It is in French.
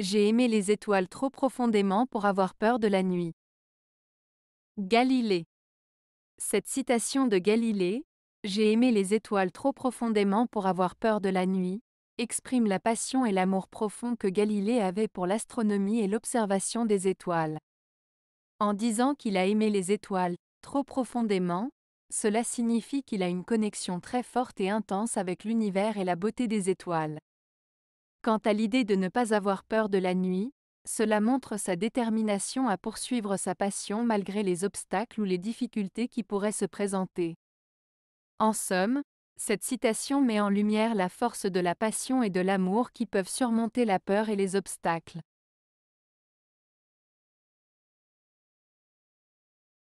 J'ai aimé les étoiles trop profondément pour avoir peur de la nuit. Galilée. Cette citation de Galilée, J'ai aimé les étoiles trop profondément pour avoir peur de la nuit, exprime la passion et l'amour profond que Galilée avait pour l'astronomie et l'observation des étoiles. En disant qu'il a aimé les étoiles trop profondément, cela signifie qu'il a une connexion très forte et intense avec l'univers et la beauté des étoiles. Quant à l'idée de ne pas avoir peur de la nuit, cela montre sa détermination à poursuivre sa passion malgré les obstacles ou les difficultés qui pourraient se présenter. En somme, cette citation met en lumière la force de la passion et de l'amour qui peuvent surmonter la peur et les obstacles.